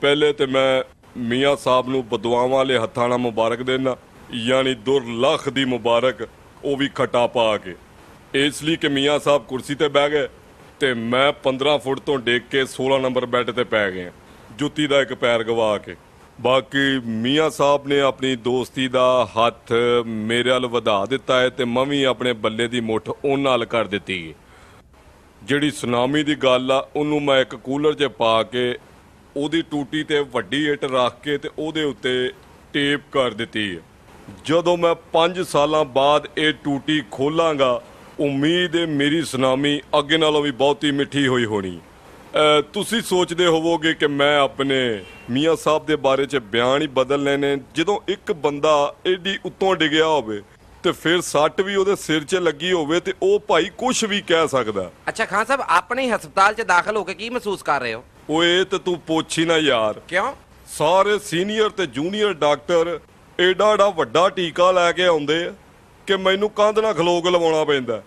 ਪਹਿਲੇ ਤੇ ਮੈਂ ਮੀਆਂ ਸਾਹਿਬ ਨੂੰ ਬਦਵਾਵਾਂ ਵਾਲੇ ਹੱਥਾਂ ਨਾਲ ਮੁਬਾਰਕ ਦੇਣਾ ਯਾਨੀ ਲੱਖ ਦੀ ਮੁਬਾਰਕ ਉਹ ਵੀ ਖਟਾ ਪਾ ਕੇ ਇਸ ਲਈ ਕਿ ਮੀਆਂ ਸਾਹਿਬ ਕੁਰਸੀ ਤੇ ਬਹਿ ਗਏ ਤੇ ਮੈਂ 15 ਫੁੱਟ ਤੋਂ ਡੇਕ ਕੇ 16 ਨੰਬਰ ਬੈੱਡ ਤੇ ਪੈ ਗਿਆ ਜੁੱਤੀ ਦਾ ਇੱਕ ਪੈਰ ਗਵਾ ਕੇ ਬਾਕੀ ਮੀਆਂ ਸਾਹਿਬ ਨੇ ਆਪਣੀ ਦੋਸਤੀ ਦਾ ਹੱਥ ਮੇਰੇ ਨਾਲ ਵਧਾ ਦਿੱਤਾ ਹੈ ਤੇ ਮੈਂ ਵੀ ਆਪਣੇ ਬੱਲੇ ਦੀ ਮੁੱਠ ਉਹਨਾਂ ਨਾਲ ਕਰ ਦਿੱਤੀ ਜਿਹੜੀ ਸੁਨਾਮੀ ਦੀ ਗੱਲ ਆ ਉਹਨੂੰ ਮੈਂ ਇੱਕ ਕੂਲਰ 'ਚ ਪਾ ਕੇ ਉਹਦੀ ਟੂਟੀ ਤੇ ਵੱਡੀ ਇੱਟ ਰੱਖ ਕੇ ਤੇ ਉਹਦੇ ਉੱਤੇ ਟੇਪ ਕਰ ਦਿੱਤੀ ਹੈ ਜਦੋਂ ਮੈਂ 5 ਸਾਲਾਂ ਬਾਅਦ ਇਹ ਟੂਟੀ ਖੋਲਾਂਗਾ ਉਮੀਦ ਹੈ ਮੇਰੀ ਸੁਨਾਮੀ ਅੱਗੇ ਨਾਲੋਂ ਵੀ ਬਹੁਤੀ ਮਿੱਠੀ ਹੋਈ ਹੋਣੀ ਤੁਸੀਂ ਸੋਚਦੇ ਹੋਵੋਗੇ ਕਿ ਮੈਂ ਆਪਣੇ ਮੀਆਂ ਸਾਹਿਬ ਦੇ ਬਾਰੇ 'ਚ ਬਿਆਨ ਹੀ ਬਦਲ ਲੈਨੇ ਜਦੋਂ ਇੱਕ ਬੰਦਾ ਐਡੀ ਉੱਤੋਂ ਡਿਗਿਆ ਹੋਵੇ ਤੇ ਫਿਰ ਸੱਟ ਵੀ ਉਹਦੇ ਸਿਰ 'ਚ ਲੱਗੀ ਹੋਵੇ ਤੇ ਉਹ ਭਾਈ ਕੁਝ ਵੀ ਕਹਿ ਸਕਦਾ ਅੱਛਾ ਖਾਨ ਸਾਹਿਬ ਆਪਣੇ ਹਸਪਤਾਲ 'ਚ ਦਾਖਲ ਹੋ ਕੇ ਕੀ ਮਹਿਸੂਸ ਕਰ ਰਹੇ ਹੋ ਓਏ ਤੇ ਤੂੰ ਪੁੱਛ ਹੀ ਨਾ ਯਾਰ ਕਿਉਂ ਸਾਰੇ ਸੀਨੀਅਰ ਤੇ ਜੂਨੀਅਰ ਡਾਕਟਰ ਏਡਾ ਏਡਾ ਵੱਡਾ ਟੀਕਾ ਲੈ ਕੇ ਆਉਂਦੇ ਕਿ ਮੈਨੂੰ ਕੰਧ ਨਾਲ ਖਲੋਕ ਲਵਾਉਣਾ ਪੈਂਦਾ